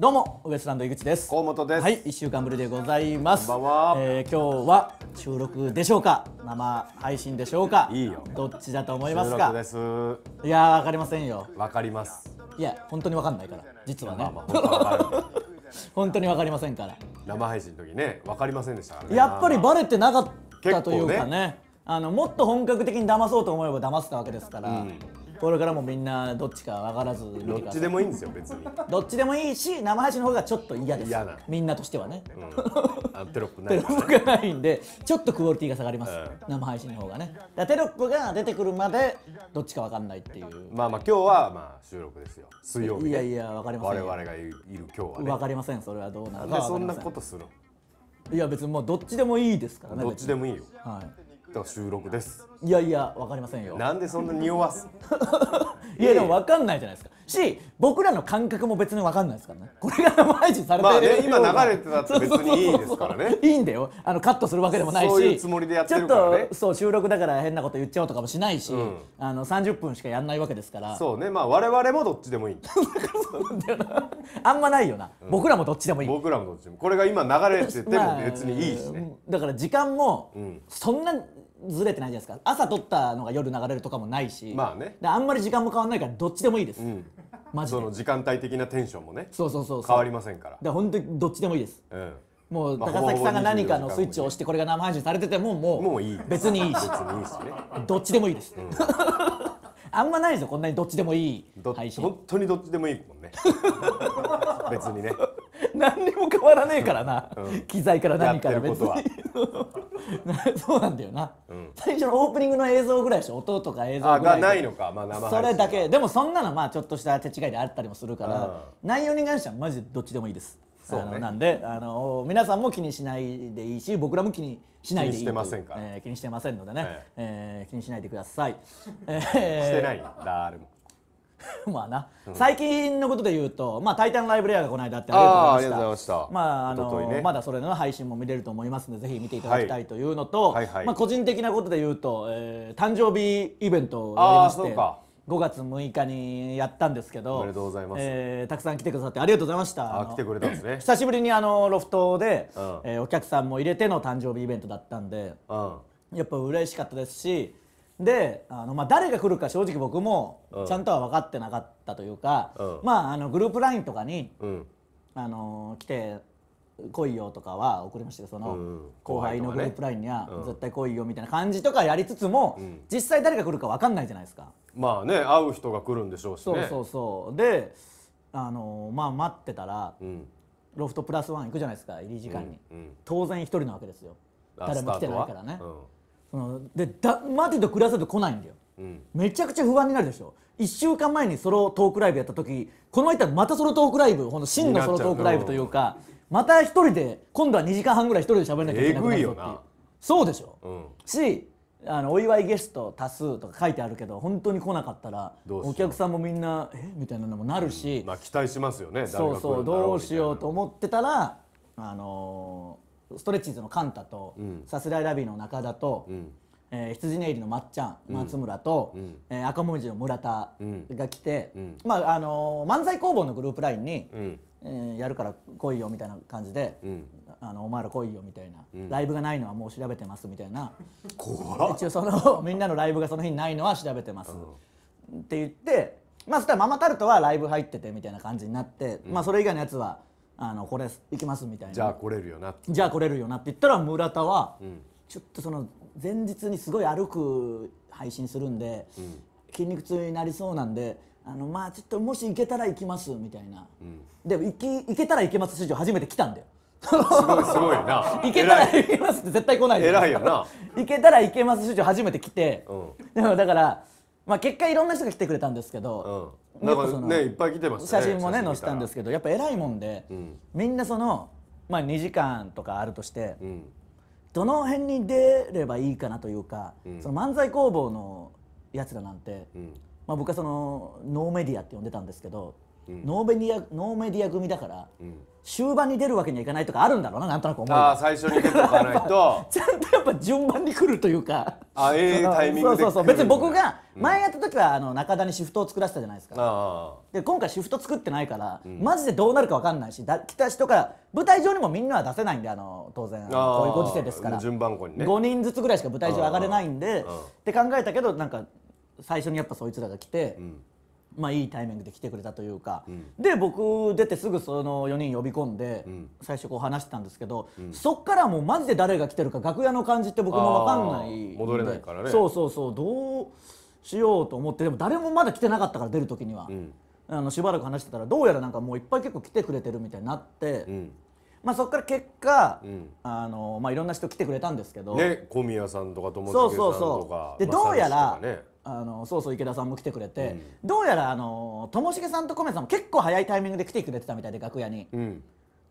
どうもウエストランド井口です河本ですはい一週間ぶりでございますこんばんはえー、今日は収録でしょうか生配信でしょうかいいよどっちだと思いますかですいやわかりませんよわかりますいや本当にわかんないから実はね、まあまあ、本当 にわかりませんから生配信の時ねわかりませんでしたからねやっぱりバレてなかったというかね、ね、あのもっと本格的に騙そうと思えば騙せたわけですから、うんこれからもみんなどっちか分からずどっちでもいいんですよ別にどっちでもいいし生配信の方がちょっと嫌です嫌みんなとしてはねあテロップなテいロップがないんでちょっとクオリティが下がります、うん生配信の方がねだテロップが出てくるまでどっちか分かんないっていうまあまあ今日はまあ収録ですよ水曜日いやいや分かりません々れがいる今日はね分かりませんそれはどうなるかなんでそんなことするのいや別にもうどっちでもいいですからねどっちでもいいよはいた収録ですいやいやわかりませんよなんでそんな匂わす いやでもわかんないじゃないですかし僕らの感覚も別にわかんないですからねこれが生配信されてる、まあね、今流れてたって別にいいですからね いいんだよあのカットするわけでもないしそういうつもりでやってるからねちょっとそう収録だから変なこと言っちゃおうとかもしないし、うん、あの30分しかやんないわけですからそうねまあ我々もどっちでもいい あんまないよな、僕らもどっちでもいい僕らもどっちでもこれが今流れてても別にいいしね、まあ、だから時間もそんな、ずれてないじゃないですか朝撮ったのが夜流れるとかもないし、まあね、であんまり時間も変わらないからどっちでもいいです、うん、マジでその時間帯的なテンションもねそうそうそう変わりませんからで本当にどっちでもいいです、うん、もう高崎さんが何かのスイッチを押してこれが生配信されててももうもういい別にいいし別にいいし、ね、どっちでもいいです、うんあんまないですよこんなにどっちでもいい配信本当にどっちでもいいもんね 別にね何にも変わらねえからな、うん、機材から何から別に そうなんだよな、うん、最初のオープニングの映像ぐらいでしょ音とか映像ぐらいないのか、まあ、生それだけでもそんなのまあちょっとした手違いであったりもするから、内容に関してはマジでどっちでもいいですそう、ね、なんであの皆さんも気にしないでいいし僕らも気にしないでいい気にしてませんから、えー、気にしてませんのでね、ええー、気にしないでください、えしてない誰も まあな、うん、最近のことで言うと「まあ、タイタンライブレア」がこの間あってありがとうございましたまああの、ね、まだそれの配信も見れると思いますのでぜひ見ていただきたいというのと、はいはいはい、まあ、個人的なことで言うと、えー、誕生日イベントをやりまして5月6日にやったんですけどありがとうございます、えー、たくさん来てくださってありがとうございましたあ来てくれたんですね久しぶりにあのロフトで、うん、えー、お客さんも入れての誕生日イベントだったんで、うん、やっぱ嬉しかったですしであの、まあ、誰が来るか正直僕もちゃんとは分かってなかったというか、うん、まああのグループラインとかに、うん、あの来て来いよとかは送りましたその、後輩のグループラインには絶対来いよみたいな感じとかやりつつも、実際誰が来るか分かんないじゃないですか。まあね会う人が来るんでしょうしそうそうそう、であのまあ待ってたらうんロフトプラスワン行くじゃないですか入り時間に、うんうん当然一人なわけですよ誰も来てないからねそのでだ待てと暮らせと来ないんだようんめちゃくちゃ不安になるでしょ1週間前にソロトークライブやった時この間またソロトークライブこの真のソロトークライブというかまた一人で今度は2時間半ぐらい一人で喋んなきゃいけなくなるぞっそうでしょ、うん、しあのお祝いゲスト多数とか書いてあるけど本当に来なかったらお客さんもみんなえみたいなのもなるし、うん、まあ期待しますよねそうそうどうしようと思ってたらあのー、ストレッチーズのカンタと、うん、さすらいラビーの中田と、うん、えー、羊ネイリのまっちゃん松村と、うん、えー、赤文字の村田が来て、まああの漫才工房のグループ LINE に、えー、やるから来いよみたいな感じで、うん、あのお前ら来いよみたいな、うん、ライブがないのはもう調べてますみたいな一応その みんなのライブがその日にないのは調べてます、うん、って言ってまあそしたらママタルトはライブ入っててみたいな感じになって、まあそれ以外のやつはあのこれ行きますみたいなじゃあ来れるよなじゃあ来れるよなって言ったら村田は、ちょっとその前日にすごい歩く配信するんで、筋肉痛になりそうなんであのまあちょっともし行けたら行きますみたいな、でも行き行けたら行けます史上初めて来たんだよすごいすごいな 行けたら行けますって絶対来ない偉いよな行けたら行けます史上初めて来て、うん、でもだからまあ結果いろんな人が来てくれたんですけど、うん、なんかねいっぱい来てます、ね、写真もね載せたんですけどやっぱ偉いもんで、うん、みんなそのまあ2時間とかあるとして、うん、どの辺に出ればいいかなというか、その漫才工房のやつらなんて、まあ、僕はそのノーメディアって呼んでたんですけど、うん、ノーメディアノーメディア組だから、うん、終盤に出るわけにはいかないとかあるんだろうななんとなく思うあ最初に出ておかないと ちゃんとやっぱ順番に来るというかあええー、タイミングでそうそうそう別に僕が前やった時はあの中田にシフトを作らせたじゃないですか、で今回シフト作ってないから、うん、マジでどうなるか分かんないしだ来た人から舞台上にもみんなは出せないんであの当然こういうご時世ですから順番、ね、5人ずつぐらいしか舞台上上がれないんでって考えたけどなんか最初にやっぱそいつらが来て、うん、まあいいタイミングで来てくれたというか、うん、で僕出てすぐその4人呼び込んで、最初こう話してたんですけど、そっからもうマジで誰が来てるか楽屋の感じって僕も分かんない戻れないからねそうそうそうどうしようと思ってでも誰もまだ来てなかったから出る時には、あのしばらく話してたらどうやらなんかもういっぱい結構来てくれてるみたいになって。まあ、そこから結果、うん、あのまあ、いろんな人来てくれたんですけど、ね、小宮さんとか友達さんとかそうそうそう、でどうやら、あのそうそう池田さんも来てくれて、うん、どうやらあのともしげさんとコメさんも結構早いタイミングで来てくれてたみたいで楽屋に、うん、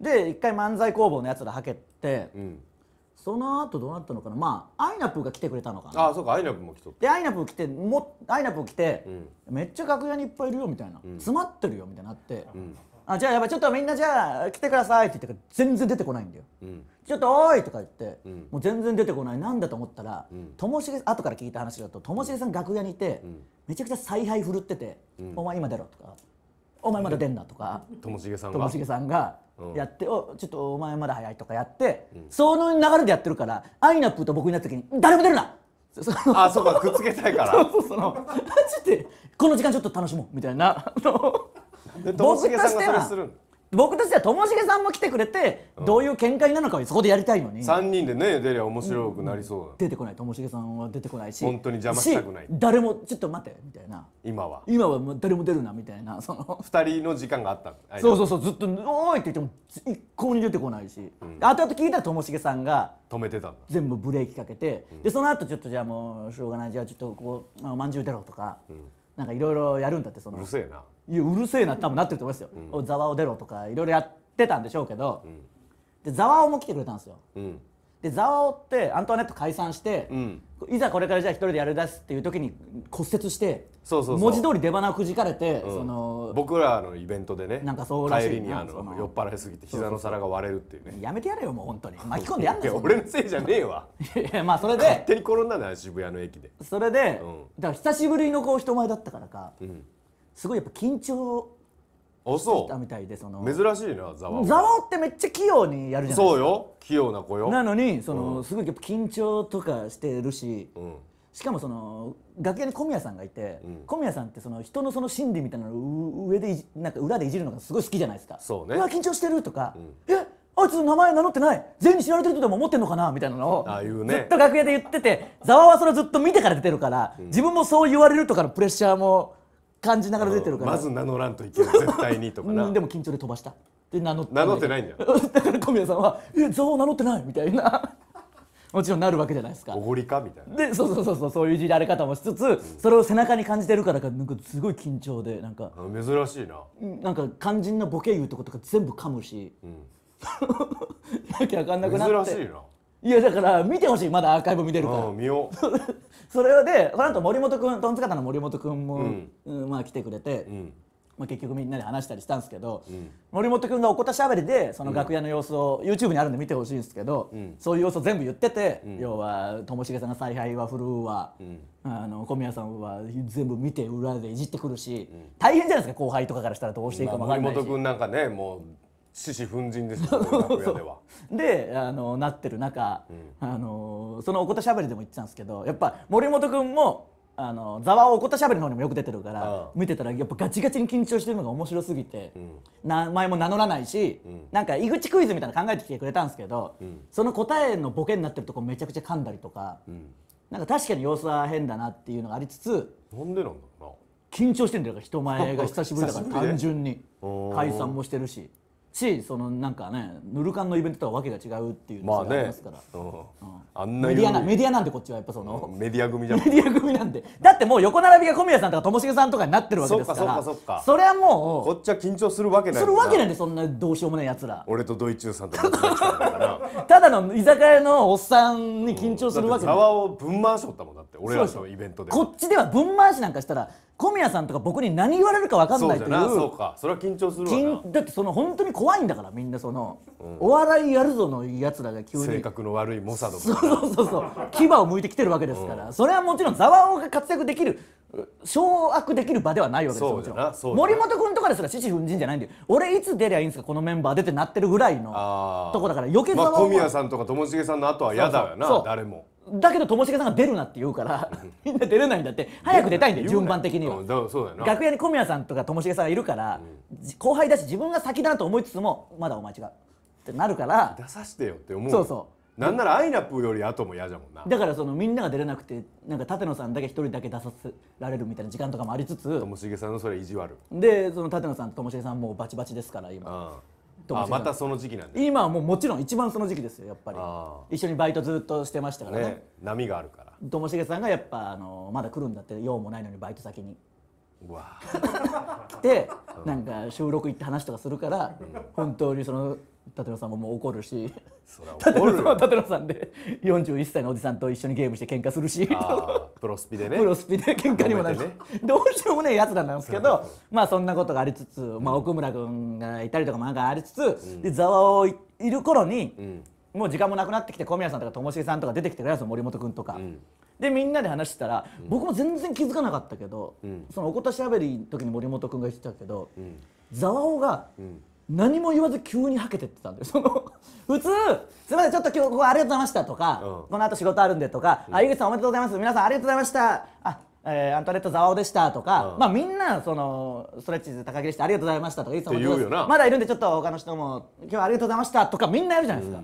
で一回漫才工房のやつらはけて、うん、その後どうなったのかなまあアイナプが来てくれたのかなあそうかアイナプも来とでアイナプ来てもアイナプ来て、めっちゃ楽屋にいっぱいいるよみたいな、詰まってるよみたいになって、あじゃあやっぱちょっとみんなじゃあ来てくださいって言って全然出てこないんだよ、うん、ちょっとおいとか言って、うん、もう全然出てこないなんだと思ったら、ともしげ後から聞いた話だとともしげさん楽屋にいて、めちゃくちゃ采配振るってて、お前今出ろ」とか「お前まだ出んな」とかともしげさんがともしげさんがやって、おちょっとお前まだ早いとかやって、その流れでやってるからアイナップと僕になった時に「誰も出るな!」そあそうかくっつけたいから そうそうそのマジでこの時間ちょっと楽しもうみたいな僕としては僕としてはともしげさんも来てくれて、うん、どういう見解なのかをそこでやりたいのに3人でね出りゃ面白くなりそうだ、うん、出てこないともしげさんは出てこないし本当に邪魔したくない誰もちょっと待ってみたいな今は今は誰も出るなみたいなその2人の時間があった そうそうそうずっと「おい!」って言っても一向に出てこないし、うん、後々聞いたらともしげさんが止めてた全部ブレーキかけて、うん、でその後ちょっとじゃあもうしょうがないじゃあちょっとこうまんじゅう出ろとか、うん、なんかいろいろやるんだってそのうるせえなやうるせえな多分なってると思いますよ、うん、ざわお出ろとかいろいろやってたんでしょうけど、うん、でざわおも来てくれたんですよ、うん、でざわおってアントワネット解散して、うん、いざこれからじゃあ一人でやりだすっていう時に骨折して文字通り出花をくじかれて、その僕らのイベントでねなんかそうらしい帰りにあの酔っ払いすぎて膝の皿が割れるっていうねやめてやれよもう本当に巻き込んでやんない俺のせいじゃねえわいやまあそれで勝手に転んだんだよ渋谷の駅でそれで、だから久しぶりのこう人前だったからか、うんすごいやっぱ緊張あそたみたいでその珍しいなざわざわってめっちゃ器用にやるじゃないですかそうよ器用な子よなのにその、うん、すごいやっぱ緊張とかしてるし、うん、しかもその楽屋に小宮さんがいて、うん、小宮さんってその人のその心理みたいなのを上でなんか裏でいじるのがすごい好きじゃないですかそうねうわ緊張してるとか、うん、えあいつの名前名乗ってない全員知られてるとでも思ってんのかなみたいなのをああいうねずっと楽屋で言っててざわはそれずっと見てから出てるから、自分もそう言われるとかのプレッシャーも感じながら出てるからまず名乗らんといけない絶対にとかな、でも緊張で飛ばしたで名乗って名乗ってないんだよ だから小宮さんは「え蔵王名乗ってない」みたいな もちろんなるわけじゃないですかおごりかみたいなでそうそうそうそうそういういじられ方もしつつ、うん、それを背中に感じてるからかなんかすごい緊張でなんか珍しいななんか肝心なボケ言うとことか全部噛むし、うん、わ けわかんなくなって珍しいないやだから見てほしいまだアーカイブ見れるから、見よう それでその後森本君とんツカの森本君も、うんうん、まあ、来てくれて、まあ、結局みんなで話したりしたんですけど、森本君がおこたしゃべりでその楽屋の様子を YouTube にあるんで見てほしいんですけど、そういう様子を全部言ってて、要はともしげさんが采配は振るうわ、あの小宮さんは全部見て裏でいじってくるし、大変じゃないですか後輩とかからしたらどうしていいか分かんないし、まあ、森本君なんかねもう獅子奮陣ですよ、ね、では。であのなってる中、うん、あのそのおこたしゃべりでも言ってたんですけどやっぱ森本君もあのざわおこたしゃべりの方にもよく出てるから、うん、見てたらやっぱガチガチに緊張してるのが面白すぎて、うん、名前も名乗らないし、うん、なんか井口クイズみたいなの考えてきてくれたんですけど、うん、その答えのボケになってるとこめちゃくちゃ噛んだりとか、うん、なんか確かに様子は変だなっていうのがありつつなんでなんだろうな緊張してんだよ人前が久しぶりだから 単純に解散もしてるし。しそのなんかねぬるかんのイベントとはわけが違うっていうのがありますから、あんなメディアなメディアなんてこっちはやっぱその、メディア組じゃ メディア組なんでだってもう横並びが小宮さんとかともしげさんとかになってるわけですからそかそれはもうこっちは緊張するわけないするわけないんでそんなどうしようもないやつら俺とドイチューさんとかただの居酒屋のおっさんに緊張するわけない、うん、だをぶん回しとったもんだって俺らのイベントでこっちではぶん回しなんかしたら小宮さんとか僕に何言われるか分かんないというそうかそれは緊張するだってその本当に怖いんだからみんなその、うん、お笑いやるぞのやつらが急に性格の悪い猛者とかそうそうそう牙を向いてきてるわけですから、うん、それはもちろんざわおが活躍できる掌握できる場ではないわけですよもちろん森本君とかですら獅子奮陣じゃないんで俺いつ出りゃいいんですかこのメンバー出てなってるぐらいのとこだから余計ざわおが、小宮さんとかともしげさんの後は嫌だよな誰もだけどともしげさんが出るなって言うからみんな出れないんだって早く出たいんだよ順番的には楽屋に小宮さんとかともしげさんがいるから、うん、後輩だし自分が先だなと思いつつもまだお前違うってなるから出させてよって思うそうそうなんならアイナプより後も嫌じゃもんなだからそのみんなが出れなくてなんか舘野さんだけ一人だけ出させられるみたいな時間とかもありつつともしげさんのそれ意地悪でその舘野さんとともしげさんもうバチバチですから今、うんっ思ってまたその時期なんで今はもうもちろん一番その時期ですよやっぱり一緒にバイトずっとしてましたからね波があるからともしげさんがやっぱあのまだ来るんだって用もないのにバイト先に来てなんか収録行って話とかするから、本当にその舘野さんももう怒るし舘野さんで41歳のおじさんと一緒にゲームして喧嘩するしプロスピでねプロスピで喧嘩にもなるし、ね、どうしようもねえやつなんですけどまあそんなことがありつつ、まあ、奥村君がいたりとかもなんかありつつ、うん、でざわをいる頃に、うん、もう時間もなくなってきて小宮さんとかともしげさんとか出てきてくれるんですよ森本君とか。うんでみんなで話したら、うん、僕も全然気づかなかったけど、うん、そのおこたしゃべりの時に森本君が言ってたけど、うん、ザワオが何も言わず急にはけてってたんだよその普通「すみませんちょっと今日ここありがとうございました」とか、この後仕事あるんで」とか、あ「井口さんおめでとうございます皆さんありがとうございました」あえー、アントレットザワオでしたとか、まあみんなそのストレッチーズ高木でしたありがとうございましたとかいつもまだいるんでちょっと他の人も今日はありがとうございましたとかみんなやるじゃないですか、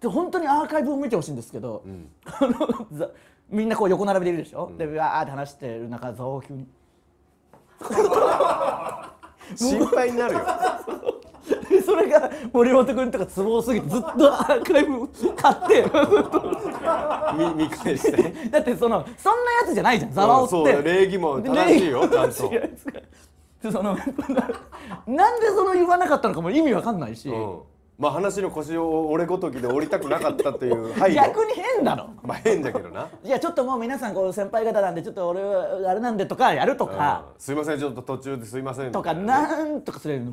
で本当にアーカイブを見てほしいんですけど、うん、あ のみんなこう横並びでいるでしょ、うん、でわーって話してる中蔵急に心配になるよ それが森本君とかツボすぎてずっとアーカイブ買って見返してだってそのそんなやつじゃないじゃんざわおって礼儀も正しいよちゃんと その なんでその言わなかったのかも意味わかんないし、うんまあ話の腰を俺ごときで降りたくなかったという 配慮逆に変だろまあ変だけどないや ちょっともう皆さんこう先輩方なんでちょっと俺はあれなんでとかやるとか、うん、すいませんちょっと途中ですいませんとかなんとかすれるの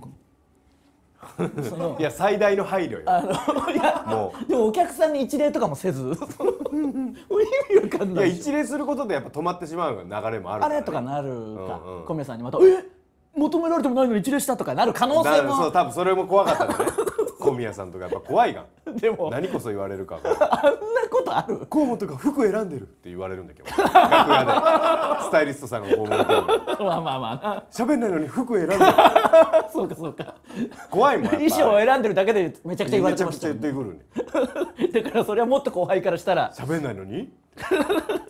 いや最大の配慮よあのいやもうでもお客さんに一礼とかもせず意味わかんないいや一礼することでやっぱ止まってしまう流れもある、ね、あれとかなるか、うんうん、小宮さんにまた「え求められてもないのに一礼した」とかなる可能性もそう多分それも怖かったね小宮さんとかやっぱ怖いがん でも何こそ言われるかあんなことある河本が服選んでるって言われるんだけど 楽屋でスタイリストさんがこう思まあまあまあ喋んないのに服選んでる そうかそうか怖いもん衣装を選んでるだけでめちゃくちゃ言われてました、ね、めちゃくちゃ言ってくるねだからそれはもっと後輩からしたら喋んないのに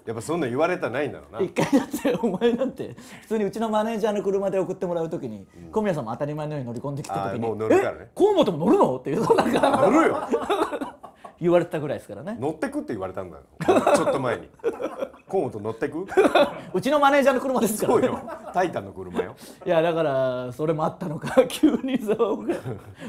やっぱそんな言われたないんだろうな一回だってお前なんて普通にうちのマネージャーの車で送ってもらうときに、小宮さんも当たり前のように乗り込んできた時にもう乗るからね河本も乗るのっていうのなんか乗るよ 言われたぐらいですからね乗ってくって言われたんだよちょっと前に河本乗ってくうちのマネージャーの車ですから、ね、そうよタイタンの車よいやだからそれもあったのか 急にさ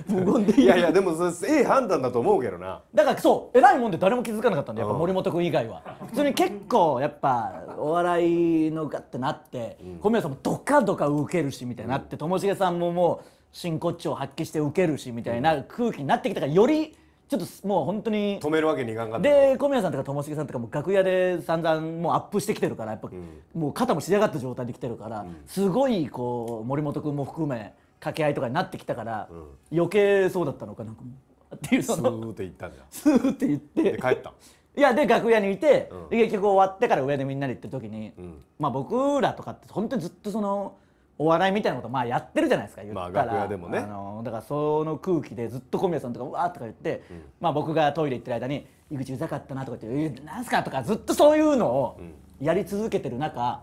無言でいやいやでもそれええ判断だと思うけどなだからそう偉いもんで誰も気づかなかったんでやっぱ森本君以外は、うん、普通に結構やっぱお笑いのかってなって、うん、小宮さんもドカドカ受けるしみたいになってともしげさんももう真骨頂を発揮して受けるしみたいな空気になってきたからよりちょっともう本当に止めるわけにいかんかったで小宮さんとかともしげさんとかも楽屋で散々もうアップしてきてるからやっぱ、もう肩も仕上がった状態できてるから、すごいこう森本君も含め掛け合いとかになってきたから、余計そうだったのかなんかもうっていうそのスーって言ったんじゃんスーって言って帰った いやで楽屋にいて、結局終わってから上でみんなで行った時に、まあ僕らとかって本当にずっとその。お笑いみたいなことまあやってるじゃないですか言ったら、まあ、楽屋でもねあのだからその空気でずっと小宮さんとかうわーとか言って、うん、まあ、僕がトイレ行ってる間に「井口うざかったな」とか言って「なんすか?」とかずっとそういうのをやり続けてる中、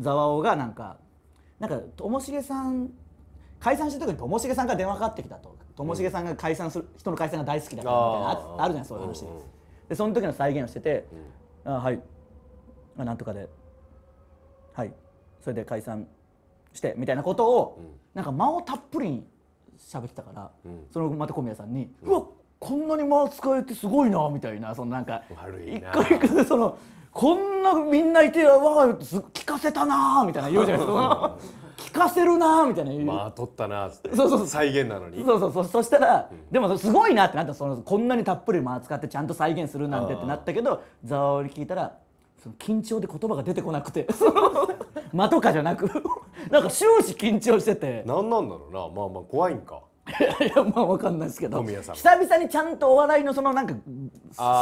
ざわおがなんか「なんかともしげさん解散した時にともしげさんが電話かかってきたと」ともしげさんが解散する、うん、人の解散が大好きだからみたいなあるじゃないそういう話、うんうん、でその時の再現をしてて「あはい、まあ、なんとかではいそれで解散してみたいなことを、なんか間をたっぷりに喋ってたから、そのまた小宮さんに「うわこんなに間使えてすごいな」みたいなそのなんか一回一回その。こんなみんないてわがって聞かせたなーみたいな 言うじゃないですか聞かせるなーみたいな言うまあったなーってそうそう再現なのにそうそうそうそしたら、うん、でもすごいなってなったそのこんなにたっぷり間を使ってちゃんと再現するなんてってなったけどざわり聞いたらその緊張で言葉が出てこなくて間 とかじゃなくなんか終始緊張してて何なんだろうなまあまあ怖いんか いやまあわかんないですけど久々にちゃんとお笑いのそのなんか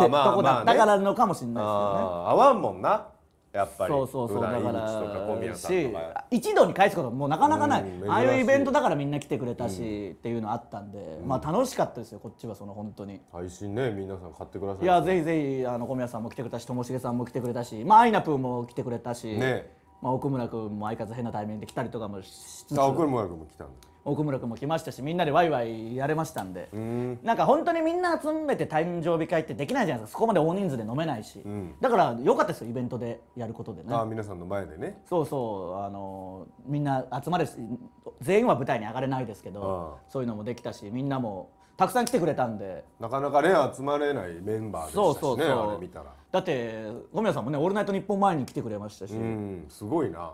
せっとこだったからのかもしれないですけどね、合わんもんなやっぱりそうそうそうだから一度に返すこともなかなかない、ああいうイベントだからみんな来てくれたし、うん、っていうのあったんで、うん、まあ楽しかったですよこっちはその本当に配信ね皆さん買ってください、いやぜひぜひあの小宮さんも来てくれたしともしげさんも来てくれたしまあアイナプーも来てくれたしねまあ、奥村君も相方変なタイミングで来たりとかもしつつ奥村君も来たんだ奥村君も来ましたしみんなでワイワイやれましたんでんなんか本当にみんな集めて誕生日会ってできないじゃないですかそこまで大人数で飲めないし、うん、だから良かったですよイベントでやることでねあ皆さんの前でねそうそうあのみんな集まるし全員は舞台に上がれないですけどそういうのもできたしみんなもたくさん来てくれたんでなかなかね集まれないメンバーでしたしねそうそうそうあれ見たらだって小宮さんもね「オールナイトニッポン」前に来てくれましたしうんすごいな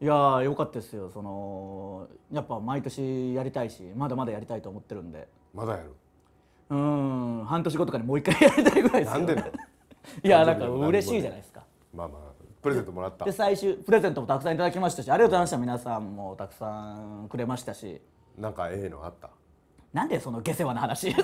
いやよかったですよそのやっぱ毎年やりたいしまだまだやりたいと思ってるんでまだやるうん半年後とかにもう一回やりたいぐらいですよ、なんでの いやなんか嬉しいじゃないですかまあまあプレゼントもらったで最終プレゼントもたくさんいただきましたしありがとうございました皆さんもたくさんくれましたしなんかええのあったなんでその下世話な話 い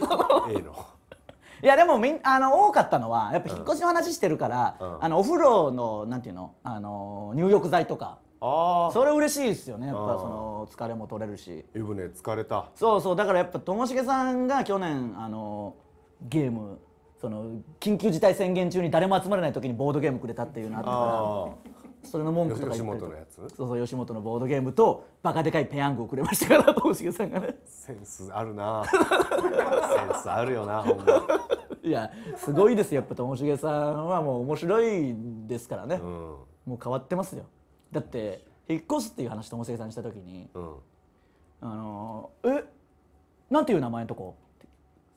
やでもみんあの多かったのはやっぱ引っ越しの話してるから、うん、あのお風呂のなんていうのあの入浴剤とかあそれ嬉しいですよねやっぱその疲れも取れるし湯船疲れたそうそうだからやっぱともしげさんが去年あのゲームその緊急事態宣言中に誰も集まれない時にボードゲームくれたっていうのあったからそれの文句とか吉本のやつそうそう吉本のボードゲームとバカでかいペヤングをくれましたからともしげさんがねセンスあるな センスあるよなほんまいやすごいですよやっぱともしげさんはもう面白いですからね、うん、もう変わってますよだって引っ越すっていう話ともしげさんにした時に、うん、あのえなんていう名前のとこ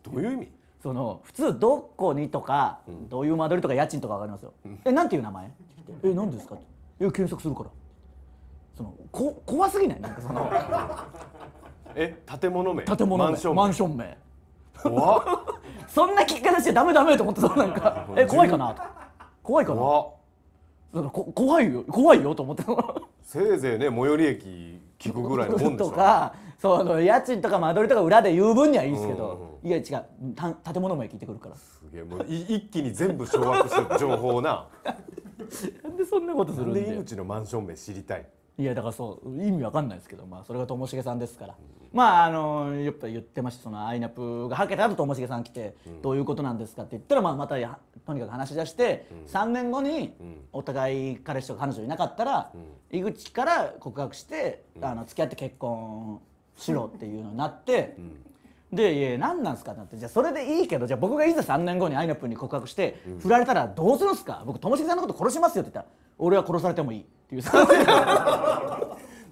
どういう意味その普通どこにとか、うん、どういう間取りとか家賃とか分かりますよ、えなんていう名前え何ですかってや検索するからそのこ怖すぎないなんかそのえ建物名建物名マンション名ンション名怖 そんな聞き方してゃダメダメと思ってそうなんかえ怖いかなと怖いかなだらこ怖いよ怖いよと思ってせいぜいね最寄り駅聞くぐらいのもんでしょとかその家賃とか間取りとか裏で言う分にはいいですけど、いや違うた建物も聞いてくるからすげえもう一気に全部掌握する情報な なんでそんなことするんで口のマンション名知りたいいやだからそう意味わかんないですけど、まあ、それがともしげさんですから、うん、まああのやっぱ言ってましたそのアイナプがはけた後ともしげさん来て、うん、どういうことなんですかって言ったら、まあ、またとにかく話し出して、うん、3年後にお互い彼氏とか彼女いなかったら、井口から告白して、あの付き合って結婚しろっていうのになって、うん、で何なんですかってじゃあそれでいいけどじゃあ僕がいざ3年後にアイナップに告白して、振られたらどうするんすか僕ともしげさんのこと殺しますよって言ったら俺は殺されてもいいっていう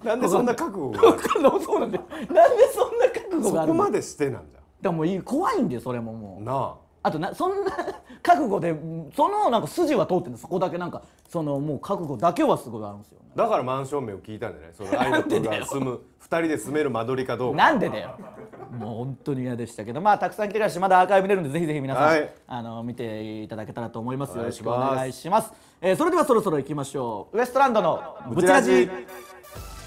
なんでそんな覚悟がそうなんだよなんでそんな覚悟があるそこまでしてなんだでもいい怖いんだよそれももうなああとなそんな 覚悟でそのなんか筋は通ってのそこだけなんかそのもう覚悟だけはすごいあるんですよ、だからマンション名を聞いたんじゃないその愛の子が住む2人で住める間取りかどうかなんでだよもう本当に嫌でしたけどまあたくさん来てるしまだアーカイブ出るんでぜひぜひ皆さん、はい、あの見ていただけたらと思いますよろしくお願いします、えー、それではそろそろ行きましょうウエストランドのブチラジ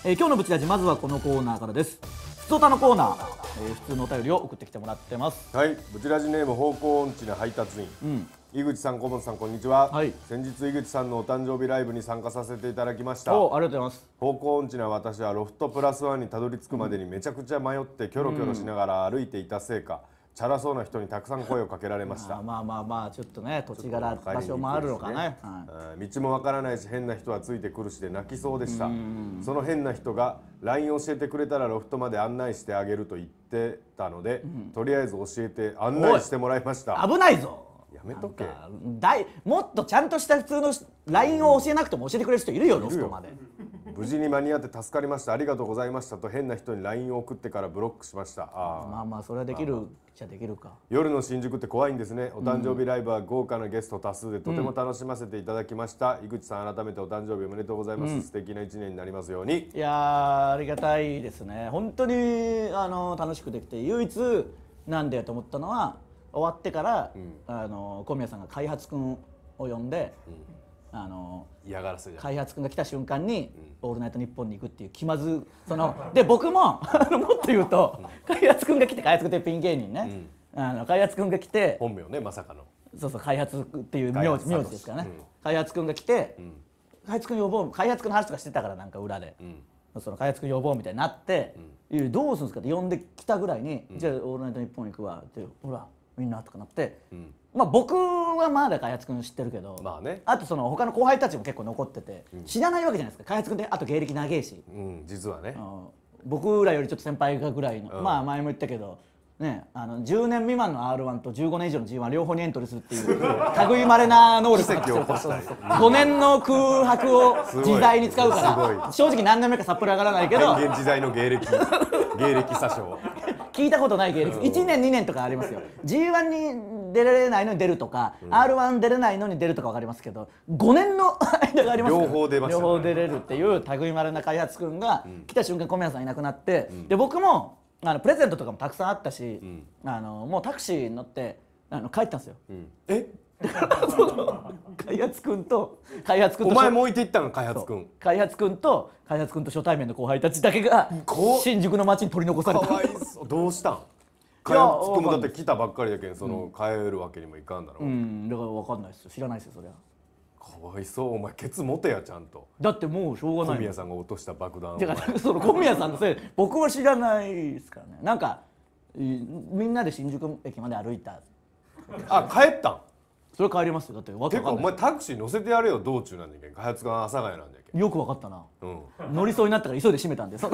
えー、今日のブチラジまずはこのコーナーからですふつたのコーナー、えー、普通のお便りを送ってきてもらってますはいブチラジネーム方向音痴な配達員、うん、井口さん、小本さん、こんにちは、はい、先日井口さんのお誕生日ライブに参加させていただきましたありがとうございます方向音痴な私はロフトプラスワンにたどり着くまでにめちゃくちゃ迷ってキョロキョロしながら歩いていたせいか、うんチャラそうな人にたくさん声をかけられましたまあまあまあちょっとね土地柄場所もあるのかね、はい、道もわからないし変な人はついてくるしで泣きそうでしたその変な人が LINE 教えてくれたらロフトまで案内してあげると言ってたので、うん、とりあえず教えて案内してもらいました危ないぞやめとけだいもっとちゃんとした普通の LINE を教えなくても教えてくれる人いるよロフトまで。無事に間に合って助かりましたありがとうございましたと変な人に LINE を送ってからブロックしましたあまあまあそれはできるじゃできるか夜の新宿って怖いんですねお誕生日ライブは豪華なゲスト多数でとても楽しませていただきました、うん、井口さん改めてお誕生日おめでとうございます、うん、素敵な一年になりますようにいやありがたいですね本当にあの楽しくできて唯一なんでと思ったのは終わってから、うん、あの小宮さんが開発くんを呼んで、あの嫌がらせ開発君が来た瞬間に「オールナイトニッポン」に行くっていう気まずそので僕も もっと言うと開発君が来て開発君ってピン芸人ね、あの開発君が来て本名ねまさかのそうそう開発っていう名字名字ですからね、開発君が来て、開発君呼ぼう開発君の話とかしてたからなんか裏で、その開発君呼ぼうみたいになって、どうするんですかって呼んできたぐらいに「じゃあオールナイトニッポン」行くわってほらみんなとかなって、うん、まあ僕はまだ開発君知ってるけど、まあね、あとその他の後輩たちも結構残ってて、うん、知らないわけじゃないですか開発君ってあと芸歴長いし、うん、実はね、僕らよりちょっと先輩がぐらいの、まあ前も言ったけどね、あの10年未満の r 1と15年以上の g 1両方にエントリーするっていう 類まれな能力を発揮そう5年の空白を自在に使うから正直何年目かさっぱり上がらないけど現時代の芸歴芸歴詐称聞いたことない芸歴1年2年とかありますよ G1 に出られないのに出るとか、うん、R1 出れないのに出るとか分かりますけど5年の間がありますから両方出ましね、両方出れるっていう類まれな開発君が来た瞬間小宮さんいなくなって、うん、で僕もあのプレゼントとかもたくさんあったし、うん、あのもうタクシーに乗ってあの帰ったんですよ、えその開発君と開発君お前も置いていったの開発ん開発んと開発んと初対面の後輩たちだけが新宿の街に取り残されたかわいそうどうしたん開発君もだって来たばっかりだけんその、帰るわけにもいかんだろう、うん、だから分かんないですよ知らないですよそりゃかわいそうお前ケツ持てやちゃんとだってもうしょうがない小宮さんが落とした爆弾だからその小宮さんのせい僕は知らないですからねなんかみんなで新宿駅まで歩いたあ帰ったんそれ帰りますよだって結構お前タクシー乗せてやれよ道中なんだけど開発が阿佐ヶ谷なんだけよくわかったなうん、乗りそうになったから急いで閉めたんで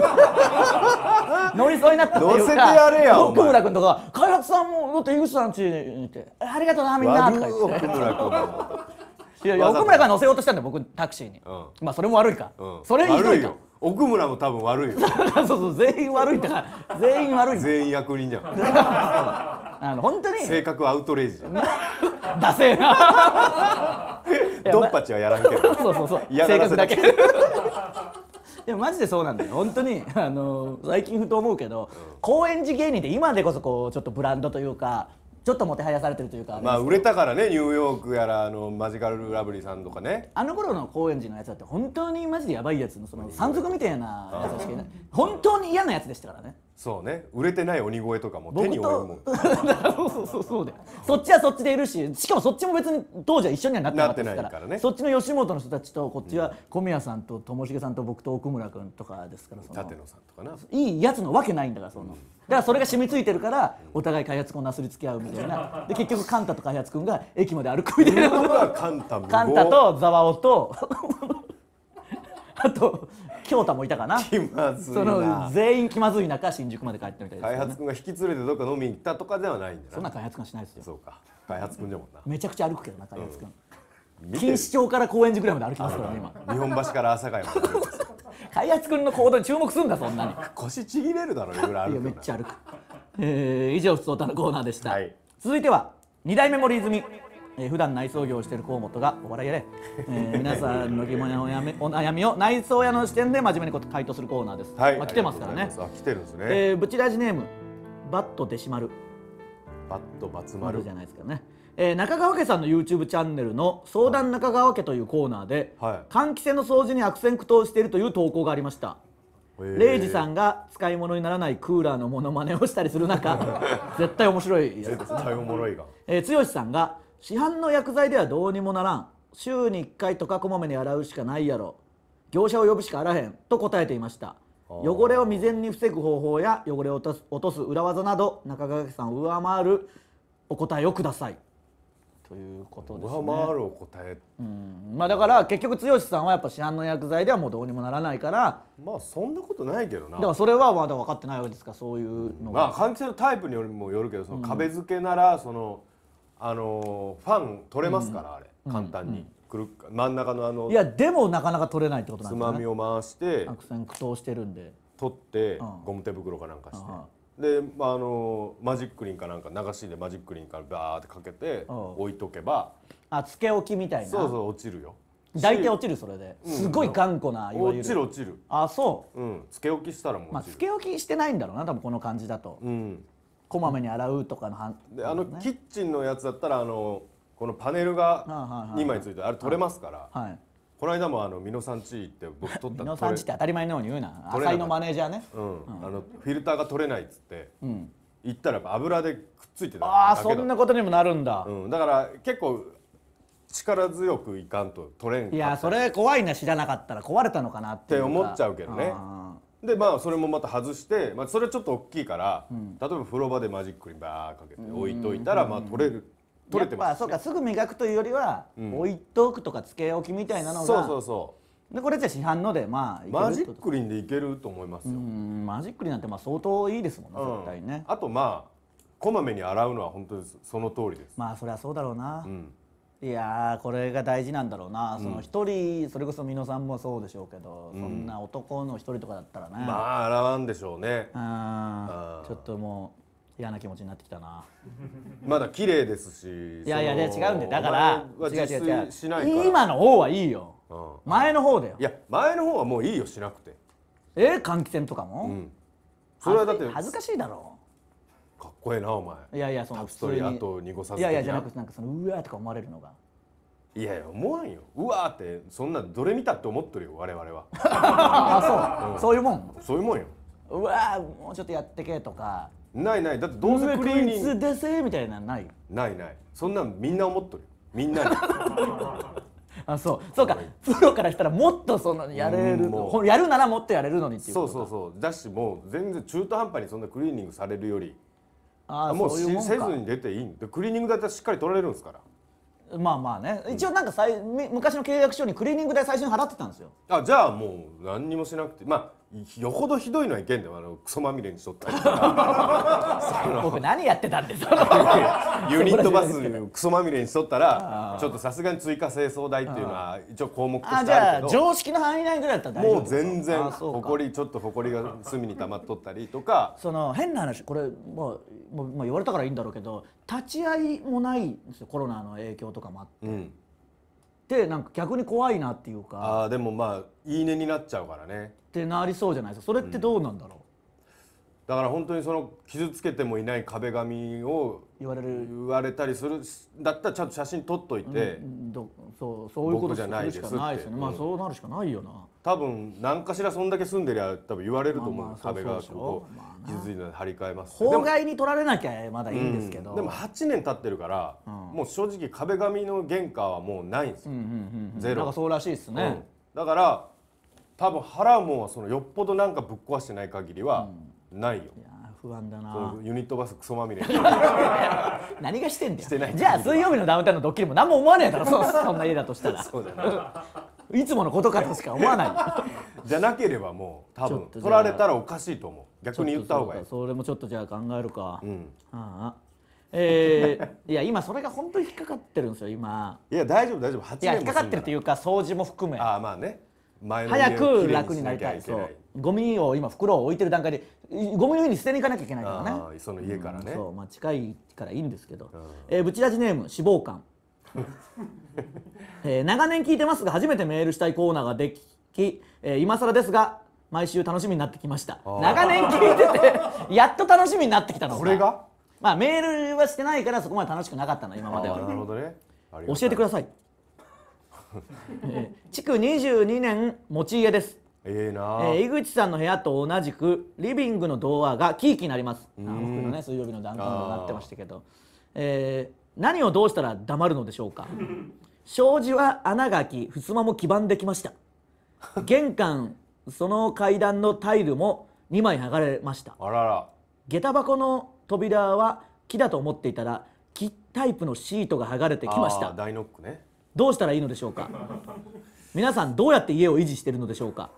乗りそうになったっていうか乗せてやれや奥村君とか「開発さんもだって井口さんちにいてありがとうなみんな」とか言って奥村君もいやいや奥村が乗せようとしたんで僕タクシーに、うまあそれも悪いか、うんそれにひど悪いいかよ奥村も多分悪いよ そうそう全員悪いってから全員悪い全員役人じゃん あの本当に性格アウトレイジじゃんダセえな ドンパチはやらんけどそうそうそう性格だけでも マジでそうなんだよ本当にあのー、最近ふと思うけど、うん、高円寺芸人って今でこそこうちょっとブランドというかちょっともてはやされてるというかまあ売れたからねニューヨークやらあのマジカルラブリーさんとかねあの頃の高円寺のやつだって本当にマジでやばいやつのその山賊みたいなやつしかいない本当に嫌なやつでしたからねそうね売れてない鬼越とかも手に負うもん そうそうそうそうそっちはそっちでいるししかもそっちも別に当時は一緒にはなってなかったからから、ね、そっちの吉本の人たちとこっちは小宮さんとともしげさんと僕と奥村君とかですからその舘野さんとかないいやつのわけないんだからその、うんからそれが染みついてるからお互い開発君なすりつけ合うみたいなで結局カンタと開発君が駅まで歩くみたいなカンタカンタとザワオとあと京太もいたかな気まずいその全員気まずい中新宿まで帰ってみたいです、ね、開発君が引き連れてどっか飲みに行ったとかではないんだそんな開発君しないですよそうか開発君でもなめちゃくちゃ歩くけどな開発君、うん錦糸町から高円寺ぐらいまで歩きますからね今日本橋から朝霞まで開発君の行動に注目するんだそんなに 腰ちぎれるだろうぐらいいやめっちゃ歩く、えー、以上ふつおたのコーナーでした、はい、続いては2代目森泉えー、普段内装業をしている河本がお笑いやれ、えー、皆さんの疑問やおやめお悩みを内装屋の視点で真面目に回答するコーナーです、はい、まあ、来てますからねあ来てるんですね、えー、ブチラジネームバットデシマルバットバツマルじゃないですけどねえー、中川家さんの YouTube チャンネルの「相談中川家」というコーナーで、はい、換気扇の掃除に悪戦苦闘しているという投稿がありました。レイジさんが使い物にならないクーラーのモノマネをしたりする中 絶対面白いやつです、え剛さんが「市販の薬剤ではどうにもならん週に1回とかこまめに洗うしかないやろ業者を呼ぶしかあらへん」と答えていました汚れを未然に防ぐ方法や汚れを落とす裏技など中川家さんを上回るお答えをくださいということですね。上回る答え、うんまあ、だから結局剛さんはやっぱ市販の薬剤ではもうどうにもならないからまあそんなことないけどなだからそれはまだ分かってないわけですかそういうのが、まあ換気のタイプによりもよるけどその壁付けならその、あのファン取れますから、あれ簡単に、真ん中のあのいやでもなかなか取れないってことなんですねつまみを回して悪戦苦闘してるんで取って、ゴム手袋かなんかして。で、まあ、あのマジックリンかなんか流しでマジックリンからバーってかけて置いとけばあつけ置きみたいなそうそう落ちるよ大体落ちるそれで、うん、すごい頑固な落ちる落ちるあそううんつけ置きしたらもうまあつけ置きしてないんだろうな多分この感じだと、うん、こまめに洗うとかのはん、であの、キッチンのやつだったらあのこのパネルが2枚ついてあれ取れますから、はいこの間もあの美濃さんち行って僕撮った美濃さんちって当たり前のように言うな浅井のマネージャーね、うん、うん、あのフィルターが取れないっつって、うん、行ったら油でくっついてたああそんなことにもなるんだ、うん、だから結構力強くいかんと取れんいやそれ怖いな知らなかったら壊れたのかなって思っちゃうけどねでまあそれもまた外して、まあ、それちょっと大きいから、うん、例えば風呂場でマジックにバーかけて置いといたら、まあ取れる取れてます、ね、そうかすぐ磨くというよりは、うん、置いとくとかつけ置きみたいなのがそうそうそうでこれじゃ市販のでまあマジックリンでいけると思いますよマジックリンなんてまあ相当いいですもんね、うん、絶対ねあとまあこまめに洗うのは本当すその通りですまあそりゃそうだろうな、うん、いやこれが大事なんだろうな、その一人それこそ美濃さんもそうでしょうけど、うん、そんな男の一人とかだったらねまあ洗わんでしょうねちょっともう嫌な気持ちになってきたなまだ綺麗ですしいやいや、違うんでだから違う違う違う今の方はいいよ、うん、前の方だよいや前の方はもういいよしなくてえ換気扇とかも、うん、それはだって恥ずかしいだろう。かっこええなお前いやいやその普通にあと濁さずいやいやじゃなくてなんかそのうわーとか思われるのがいやいや思わんようわってそんなどれ見たって思ってるよ我々は あそう、うん、そういうもんそういうもんようわもうちょっとやってけとかないないだってどうせクリーニングでせみたいなないないないそんなんみんな思っとるみんなに あそうそうかプロからしたらもっとそんなにやれる、うやるならもっとやれるのにっていうそうそうそうだしもう全然中途半端にそんなクリーニングされるよりあもうせずに出ていいでクリーニング代ってしっかり取られるんですからまあまあね、一応なんかさい昔の契約書にクリーニング代最初に払ってたんですよあじゃあもう何にもしなくてまあよほどひどいのはいけんだよあのクソまみれにしとったりとか 僕何やってたんですか ユニットバスクソまみれにしとったらちょっとさすがに追加清掃代っていうのは一応項目としてあるけど常識の範囲内ぐらいだったらもう全然埃ちょっと埃が隅に溜まっとったりとか その変な話これもうもう、まあ、言われたからいいんだろうけど立ち会いもないんですよコロナの影響とかもあって。うんでなんか逆に怖いなっていうかあでもまあいいねになっちゃうからねってなりそうじゃないですかそれってどうなんだろう、うん、だから本当にその傷つけてもいない壁紙を言われる言われたりするだったらちゃんと写真撮っといて、うん、そうそういうことじゃないですしかないですよね、うん、まあそうなるしかないよな多分何かしらそんだけ住んでりゃ多分言われると思う、まあ、壁がこう傷ついたの張り替えます、まあ、法外に取られなきゃまだいいんですけど、うん、でも8年経ってるから、もう正直壁紙の原価はもうないんですよ、ゼロなんかそうらしいですね、だから多分払うもんはそのよっぽどなんかぶっ壊してない限りはないよ、いや不安だなユニットバスクソまみれ何がしてんだよしてないじゃあ水曜日のダウンタウンのドッキリも何も思わねえだろそ そんな家だとしたらそうだないつものことかとしか思わない じゃなければもう多分取られたらおかしいと思う逆に言った方がいいそれもちょっとじゃあ考えるか、うん、はあえー、いや今それが本当に引っかかってるんですよ今いや大丈夫大丈夫8年もいや引っかかってるっていうか掃除も含めああまあね前の早く楽になりたいそうゴミを今袋を置いてる段階でゴミの上に捨てに行かなきゃいけないからねその家からね、うん、そうまあ近いからいいんですけど、うん、えー、ブチラジネーム脂肪肝えー、長年聞いてますが初めてメールしたいコーナーができ、えー、今更ですが毎週楽しみになってきました長年聞いてて やっと楽しみになってきたのこれがまあメールはしてないからそこまで楽しくなかったの今まではなるほどね教えてください 築22年持ち家ですええな、えー、井口さんの部屋と同じくリビングのドアがキーキーになります南のね水曜日のダウンタウンなってましたけど、えー、何をどうしたら黙るのでしょうか障子は穴が開き襖も黄ばんできました玄関その階段のタイルも2枚剥がれましたあらら下駄箱の扉は木だと思っていたら木タイプのシートが剥がれてきましたイノックねどうしたらいいのでしょうか皆さんどうやって家を維持しているのでしょうか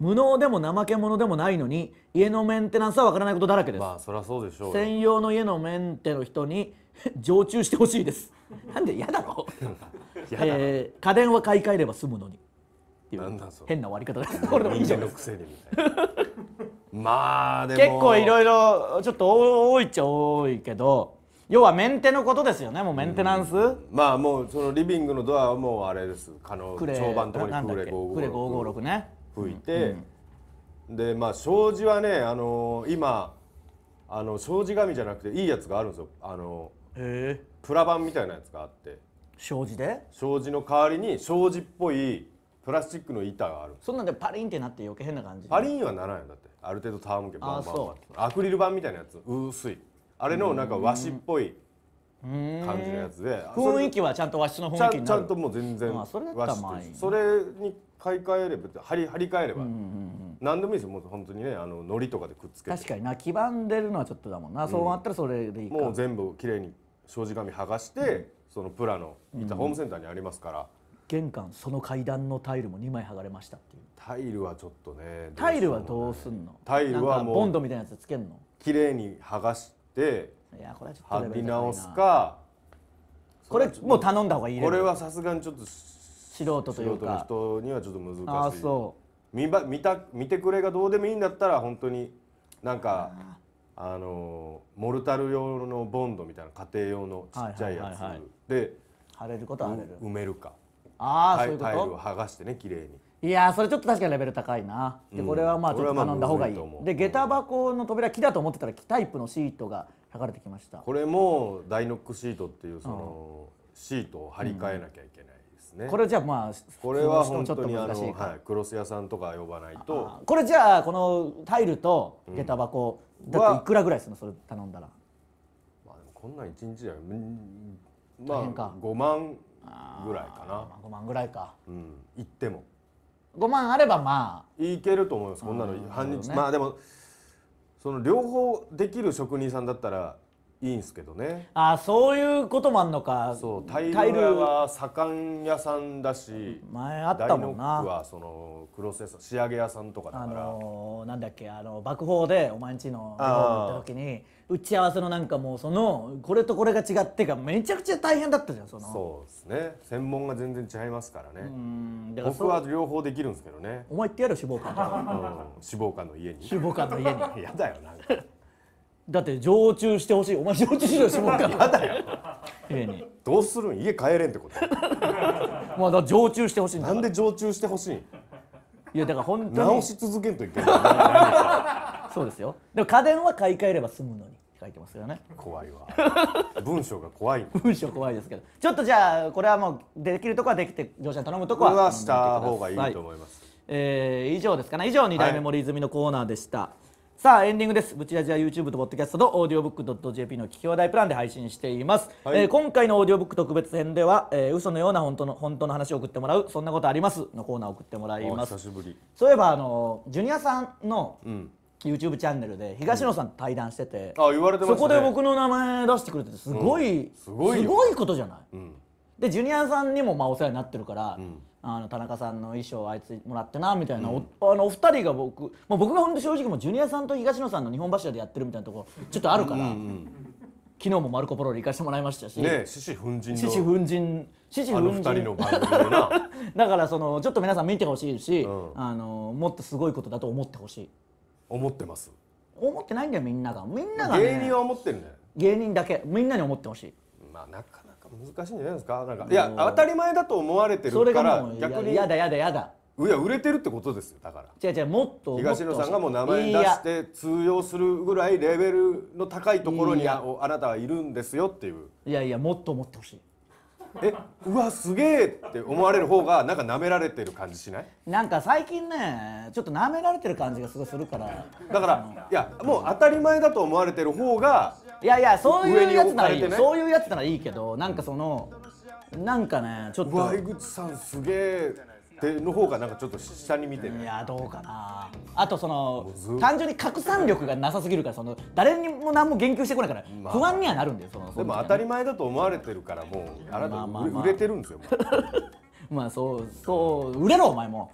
無能でも怠け者でもないのに家のメンテナンスはわからないことだらけですまあそりゃそうでしょう専用の家のメンテの人に 常駐してほしいですなんで嫌だろ えー、家電は買い替えれば済むのにっていう変な終わり方ですこでもいいじゃなまあでも結構いろいろちょっと多いっちゃ多いけど要はメンテのことですよねもうメンテナンス、うん、まあもうそのリビングのドアはもうあれですあの長板ともにクレ556ね吹いて、うん、でまあ障子はねあのー、今あの障子紙じゃなくていいやつがあるんですよあのー、プラ板みたいなやつがあって障子で障子の代わりに障子っぽいプラスチックの板があるそんなんでパリンってなって余計変な感じパリンはならないよだってある程度たわむけバンバンバンアクリル板みたいなやつ薄いあれのなんか和紙っぽい感じのやつで雰囲気はちゃんと和室の雰囲気にちゃんともう全然和室それに買い替えれば張り張り替えれば、うんうん、何でもいいですよもう本当にねあの糊とかでくっつけて確かにな黄ばんでるのはちょっとだもんな、うん、そうあったらそれでいいかもう全部きれいに障子紙剥がして、そのプラのいたホームセンターにありますから、玄関その階段のタイルも2枚剥がれましたっていうタイルはちょっとね、ね、タイルはどうすんのタイルはもうボンドみたいなやつつけんの綺麗に剥がして貼り直すかこれもう頼んだ方がいいこれはさすがにちょっと素人というか素人の人にはちょっと難しいあそう見ば見た見てくれがどうでもいいんだったら本当になんかあのモルタル用のボンドみたいな家庭用のちっちゃいやつ、はいはいはいはい、で貼れることは貼れる埋めるかああ、はい、そういうことタイルを剥がしてね綺麗にいやそれちょっと確かにレベル高いな、でこれはまあちょっと頼んだ方がいい、で下駄箱の扉木だと思ってたら木タイプのシートが書かれてきましたこれもダイノックシートっていうその、シートを張り替えなきゃいけないですね、これじゃあまあこれは本当にあの、はい、クロス屋さんとか呼ばないとこれじゃあこのタイルと下駄箱、だっていくらぐらいするのそれ頼んだらまあでもこんなん一日ゃんまあ5万ぐらいかな、5万ぐらいか、うん、行っても5万あればまあいけると思いますこんなの半日、ね、まあでもその両方できる職人さんだったらいいんですけどねあそういうこともあんのかそうタイル屋は左官屋さんだし前あったもんなはそのクロス屋さん仕上げ屋さんとかだからあのー、なんだっけあの爆砲でお前んちの行った時に打ち合わせのなんかもうそのこれとこれが違ってがめちゃくちゃ大変だったじゃんそのそうですね専門が全然違いますからねうん僕は両方できるんですけどねお前ってやる脂肪肝、うん、脂肪肝の家に脂肪肝の家にやだよなんかだって常駐してほしいお前常駐しろよ下川 だよ家にどうするん家帰れんってことまあだ常駐してほしいんだなんで常駐してほしいいやだから本当に直し続けんといけないそうですよでも家電は買い替えれば済むのに書いてますよね怖いわ文章が怖い文章怖いですけどちょっとじゃあこれはもうできるとこはできて業者に頼むとこははした方がいいと思います、はい、えー、以上ですかね以上2代目森泉のコーナーでした、はいさあエンディングですブチラジは YouTube とポッドキャストとオーディオブックドット .jp の聞き放題プランで配信しています、はい、えー、今回のオーディオブック特別編では、えー、嘘のような本当の本当の話を送ってもらうそんなことありますのコーナーを送ってもらいますそういえばあのジュニアさんの、うん YouTube チャンネルで東野さん対談してて、うん、あ言われてまし、ね、そこで僕の名前出してくれてすごい、うん、すごいことじゃない、うんでジュニアさんにもまあお世話になってるから、うん、あの田中さんの衣装あいつもらってなみたいな、うん、おあのお二人が僕、まあ、僕が本当正直もジュニアさんと東野さんの日本柱でやってるみたいなところちょっとあるから、うんうん、昨日もマルコ・ポロリ行かしてもらいましたしね獅子奮陣獅子奮陣獅子奮陣 だからそのちょっと皆さん見てほしいし、うん、あのもっとすごいことだと思ってほしい思ってます思ってないんだよみんながみんなが、ね、芸人は思ってるんだよ芸人だけみんなに思ってほしいまあなんか難しいんじゃないですかなんかいや当たり前だと思われてるから逆にいややだやだやだいや売れてるってことですよだから違う違うもっと東野さんがもう名前出して通用するぐらいレベルの高いところにああなたはいるんですよっていういやいやもっと思ってほしいえうわすげえって思われる方がなんか舐められてる感じしないなんか最近ねちょっと舐められてる感じがすごいするからだからいやもう当たり前だと思われてる方がいやいやそういうやつならいいね、そういうやつならいいけどなんかそのなんかねちょっとわ井口さんすげえての方がなんかちょっと下に見てるいやどうかなあとその単純に拡散力がなさすぎるからその誰にも何も言及してこないから、不安にはなるんだよその、ね、でも当たり前だと思われてるからもうあなた、まあ、売れてるんですよ まあそうそう売れろお前も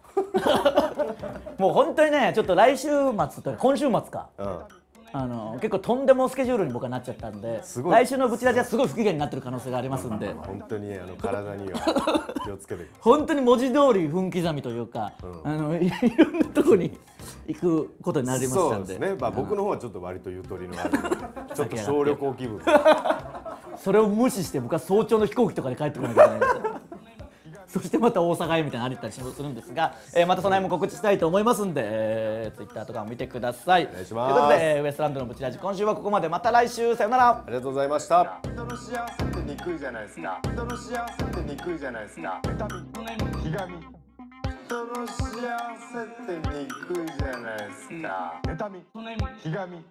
もう本当にねちょっと来週末とか今週末か、うんあの結構とんでもスケジュールに僕はなっちゃったんで来週のブチラジはすごい不機嫌になってる可能性がありますんで本当にあの体には気をつけて本当に文字通り分刻みというか、うん、あのいろんなとこに 行くことになりましたんでね、まあ、僕の方はちょっと割とゆとりのあるちょっと小旅行気分それを無視して僕は早朝の飛行機とかで帰ってこなきゃいけないそしてまた大阪へみたいなのありったりするんですが、えー、またその辺も告知したいと思いますんで、えー、ツイッターとかも見てください。お願いしますということで、えー、ウエストランドのブチラジ今週はここまでまた来週さよならありがとうございました人の幸せってにくいじゃないですか人の幸せってにくいじゃないですか妬みひがみ人の幸せってにくいじゃないですか妬みひがみ